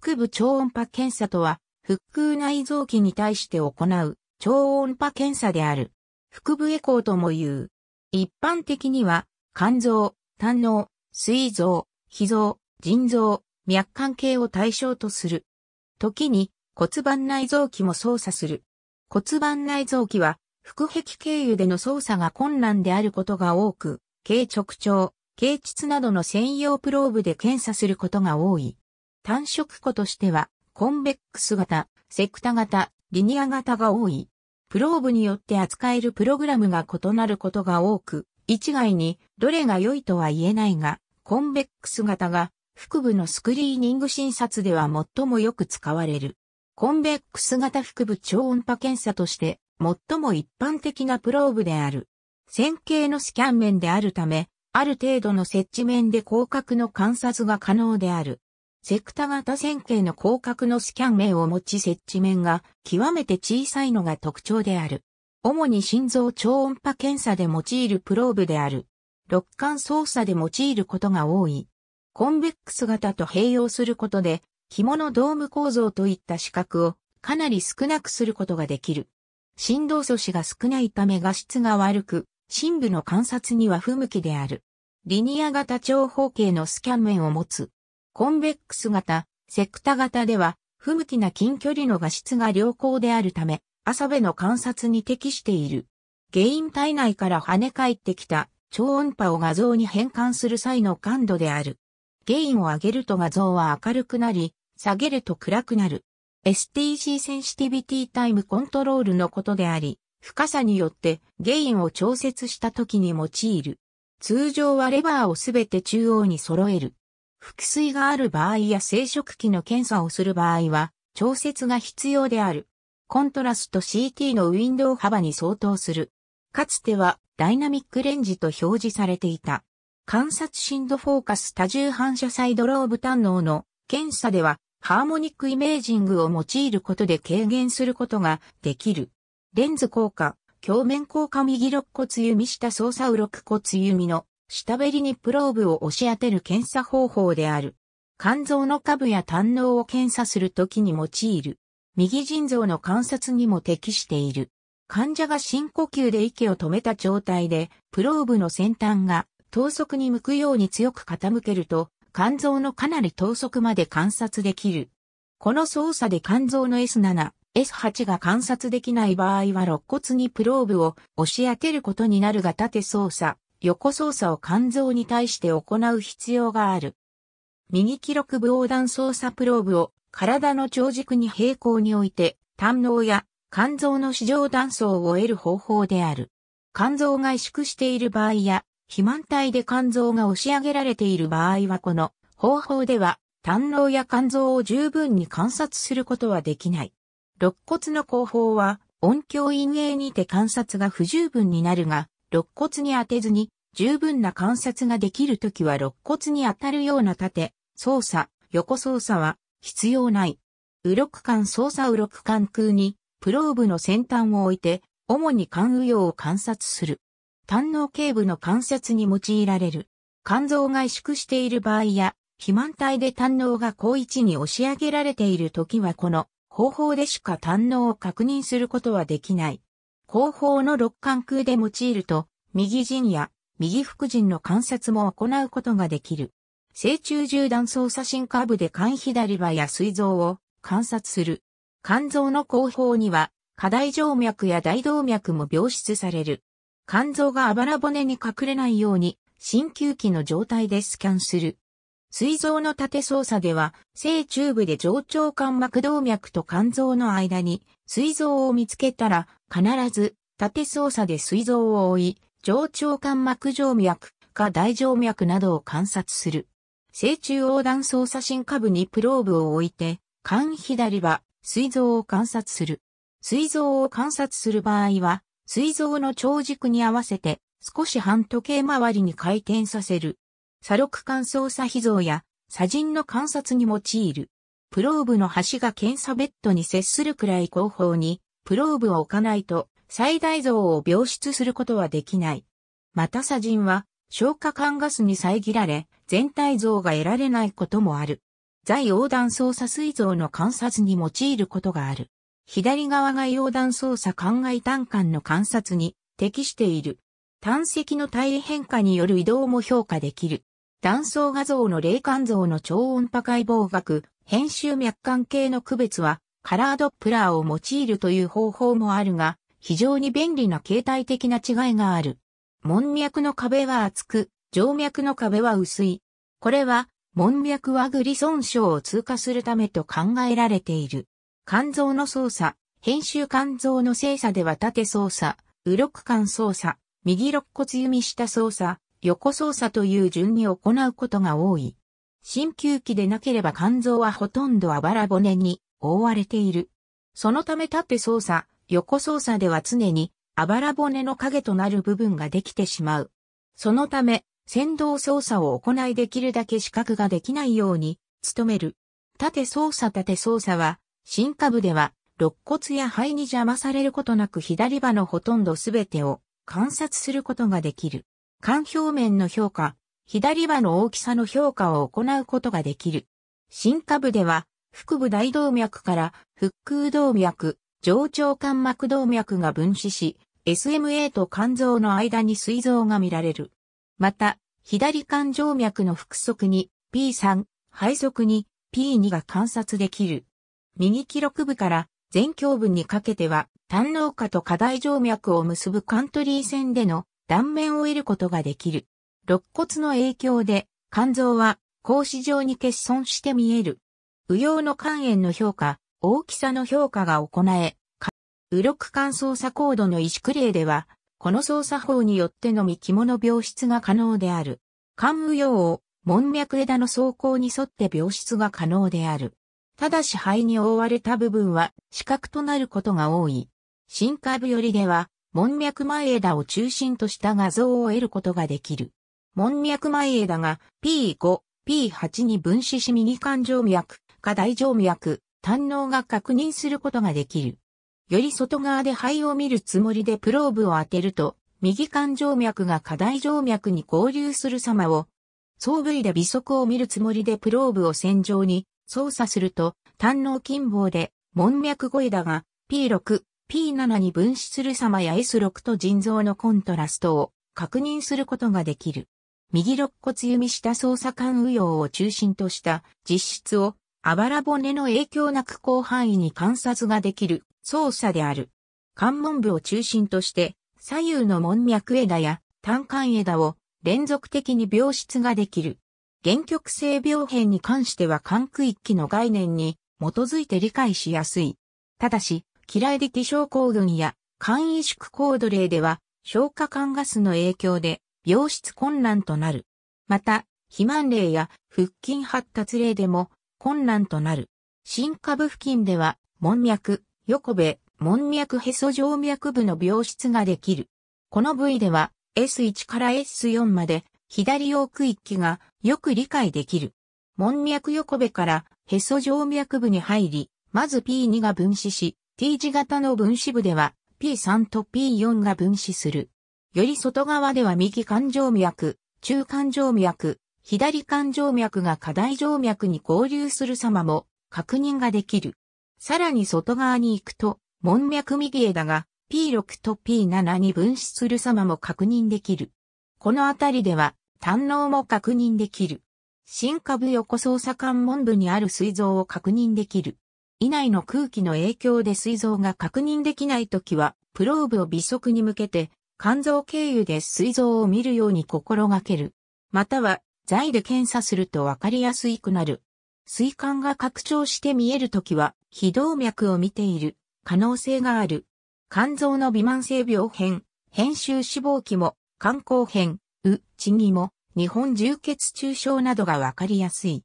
腹部超音波検査とは、腹腔内臓器に対して行う超音波検査である。腹部エコーとも言う。一般的には、肝臓、胆脳、膵臓、脾臓、腎臓、脈管系を対象とする。時に骨盤内臓器も操作する。骨盤内臓器は、腹壁経由での操作が困難であることが多く、軽直腸、軽膣などの専用プローブで検査することが多い。単色庫としては、コンベックス型、セクタ型、リニア型が多い。プローブによって扱えるプログラムが異なることが多く、一概にどれが良いとは言えないが、コンベックス型が腹部のスクリーニング診察では最もよく使われる。コンベックス型腹部超音波検査として最も一般的なプローブである。線形のスキャン面であるため、ある程度の設置面で広角の観察が可能である。セクタ型線形の広角のスキャン面を持ち設置面が極めて小さいのが特徴である。主に心臓超音波検査で用いるプローブである。肋間操作で用いることが多い。コンベックス型と併用することで、紐のドーム構造といった視覚をかなり少なくすることができる。振動素子が少ないため画質が悪く、深部の観察には不向きである。リニア型長方形のスキャン面を持つ。コンベックス型、セクタ型では、不向きな近距離の画質が良好であるため、朝部の観察に適している。ゲイン体内から跳ね返ってきた超音波を画像に変換する際の感度である。ゲインを上げると画像は明るくなり、下げると暗くなる。STC センシティビティタイムコントロールのことであり、深さによってゲインを調節した時に用いる。通常はレバーをすべて中央に揃える。腹水がある場合や生殖器の検査をする場合は、調節が必要である。コントラスト CT のウィンドウ幅に相当する。かつてはダイナミックレンジと表示されていた。観察振度フォーカス多重反射サイドローブ胆能の検査ではハーモニックイメージングを用いることで軽減することができる。レンズ効果、鏡面効果右肋骨弓下操作右肋骨弓の下べりにプローブを押し当てる検査方法である。肝臓の下部や胆嚢を検査するときに用いる。右腎臓の観察にも適している。患者が深呼吸で息を止めた状態で、プローブの先端が等速に向くように強く傾けると、肝臓のかなり等速まで観察できる。この操作で肝臓の S7、S8 が観察できない場合は肋骨にプローブを押し当てることになるが縦操作、横操作を肝臓に対して行う必要がある。右記録部横断操作プローブを体の長軸に平行に置いて、胆脳や肝臓の市場断層を得る方法である。肝臓が萎縮している場合や、肥満体で肝臓が押し上げられている場合はこの方法では、胆脳や肝臓を十分に観察することはできない。肋骨の後方は、音響陰影にて観察が不十分になるが、肋骨に当てずに十分な観察ができるときは肋骨に当たるような縦、操作、横操作は必要ない。右肋間操作右肋間空にプローブの先端を置いて、主に肝右葉を観察する。胆脳頸部の観察に用いられる。肝臓が萎縮している場合や、肥満体で胆脳が高位置に押し上げられているときはこの方法でしか胆脳を確認することはできない。後方の六間空で用いると、右陣や右副陣の観察も行うことができる。正中縦断操作進化部で肝左場や膵臓を観察する。肝臓の後方には、下大静脈や大動脈も病出される。肝臓があばら骨に隠れないように、鍼灸器の状態でスキャンする。膵臓の縦操作では、正中部で上腸間膜動脈と肝臓の間に水臓を見つけたら、必ず、縦操作で水臓を追い、上腸間膜静脈か大静脈などを観察する。正中横断操作進下部にプローブを置いて、間左は水臓を観察する。水臓を観察する場合は、水臓の長軸に合わせて少し半時計回りに回転させる。左六間操作秘臓や左陣の観察に用いる。プローブの端が検査ベッドに接するくらい後方に、プローブを置かないと、最大像を病出することはできない。また砂塵は、消化管ガスに遮られ、全体像が得られないこともある。在横断操作水像の観察に用いることがある。左側が横断操作灌漑単管の観察に適している。胆石の体位変化による移動も評価できる。断層画像の霊感像の超音波解剖学、編集脈管系の区別は、カラードップラーを用いるという方法もあるが、非常に便利な形態的な違いがある。門脈の壁は厚く、静脈の壁は薄い。これは、門脈はグリ損傷を通過するためと考えられている。肝臓の操作、編集肝臓の精査では縦操作、右肋間操作、右肋骨弓下操作、横操作という順に行うことが多い。鍼灸器でなければ肝臓はほとんどあばら骨に覆われている。そのため縦操作、横操作では常にあばら骨の影となる部分ができてしまう。そのため、先導操作を行いできるだけ視覚ができないように努める。縦操作縦操作は、進化部では、肋骨や肺に邪魔されることなく左歯のほとんどすべてを観察することができる。肝表面の評価、左歯の大きさの評価を行うことができる。進下部では、腹部大動脈から腹腔動脈、上腸間膜動脈が分子し、SMA と肝臓の間に膵臓が見られる。また、左肝静脈の腹側に P3、背側に P2 が観察できる。右記録部から前胸部にかけては、胆脳下と下大静脈を結ぶカントリー線での断面を得ることができる。肋骨の影響で肝臓は格子状に欠損して見える。右用の肝炎の評価、大きさの評価が行え、右肋肝操作コードの萎縮例では、この操作法によってのみ肝の病室が可能である。肝右用を門脈枝の走行に沿って病室が可能である。ただし肺に覆われた部分は視角となることが多い。深海部よりでは、門脈前枝を中心とした画像を得ることができる。門脈前枝が P5、P8 に分子し右肝静脈、下大静脈、胆脳が確認することができる。より外側で肺を見るつもりでプローブを当てると、右肝静脈が下大静脈に合流する様を、装備で微速を見るつもりでプローブを線上に操作すると、胆脳近傍で門脈5枝が P6、P7 に分子する様や S6 と腎臓のコントラストを確認することができる。右肋骨弓下捜査官右用を中心とした実質を、あばら骨の影響なく広範囲に観察ができる操作である。関門部を中心として、左右の門脈枝や単管枝を連続的に病室ができる。原曲性病変に関しては関区域の概念に基づいて理解しやすい。ただし、嫌いで気症候群や肝易縮高度例では、消化管ガスの影響で病室困難となる。また、肥満例や腹筋発達例でも困難となる。新下部付近では、門脈、横部、門脈へそ静脈部の病室ができる。この部位では、S1 から S4 まで、左奥行きがよく理解できる。門脈横部からへそ静脈部に入り、まず P2 が分子し、T 字型の分子部では P3 と P4 が分子する。より外側では右冠状脈、中冠状脈、左冠状脈が下大静脈に合流する様も確認ができる。さらに外側に行くと、門脈右枝が P6 と P7 に分子する様も確認できる。このあたりでは、胆脳も確認できる。新下部横操作関門部にある膵臓を確認できる。以内の空気の影響で膵臓が確認できないときは、プローブを微速に向けて肝臓経由で膵臓を見るように心がける。または、剤で検査するとわかりやすいくなる。膵管が拡張して見えるときは、非動脈を見ている可能性がある。肝臓の微慢性病変、編集脂肪期も、肝硬変、う、ちぎも、日本充血中症などがわかりやすい。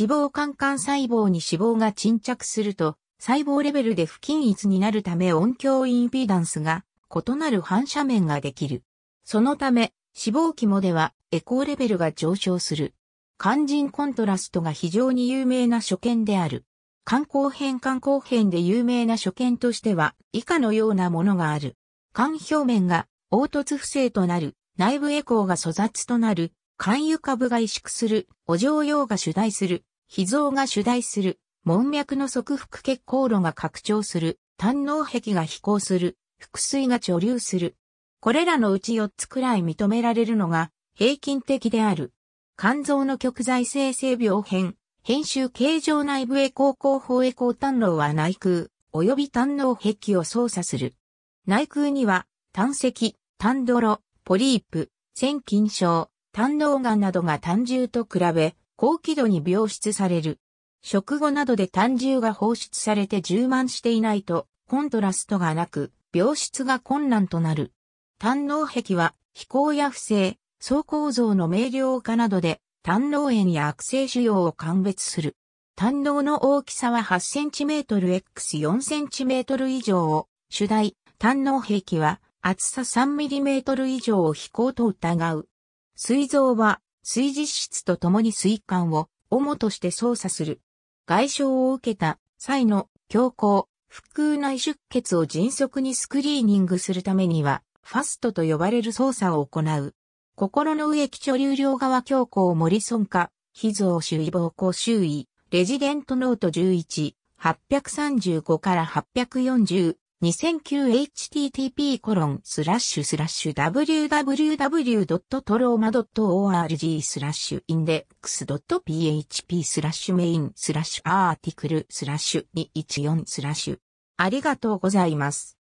脂肪肝幹細胞に脂肪が沈着すると、細胞レベルで不均一になるため音響インピーダンスが異なる反射面ができる。そのため、脂肪肝ではエコーレベルが上昇する。肝腎コントラストが非常に有名な所見である。肝硬変肝硬変で有名な所見としては以下のようなものがある。肝表面が凹凸不正となる、内部エコーが粗雑となる、肝油株が萎縮する、お状用が主題する、脾臓が主題する、門脈の側腹血行路が拡張する、胆脳壁が飛行する、腹水が貯留する。これらのうち4つくらい認められるのが平均的である。肝臓の極在性性病変、編集形状内部へ後方方へ高胆脳は内腔、及び胆脳壁を操作する。内腔には、胆石、胆泥、ポリープ、腺筋症、胆脳んなどが胆汁と比べ、高輝度に病出される。食後などで胆汁が放出されて充満していないと、コントラストがなく、病室が困難となる。胆脳壁は飛行や不正、総構造の明瞭化などで胆脳炎や悪性腫瘍を鑑別する。胆脳の大きさは8 c m x 4 c m 以上を主題、胆脳壁は厚さ 3mm 以上を飛行と疑う。膵臓は水実質とともに水管を主として操作する。外傷を受けた際の強行、腹腔内出血を迅速にスクリーニングするためには、ファストと呼ばれる操作を行う。心の上気貯留量側強行モリソン化、脾臓周囲膀胱周囲、レジデントノート11、835から840、2009http コロンスラッシュスラッシュ w w w t r o m a o r g スラッシュインデックス .php スラッシュメインスラッシュアーティクルスラッシュ214スラッシュありがとうございます。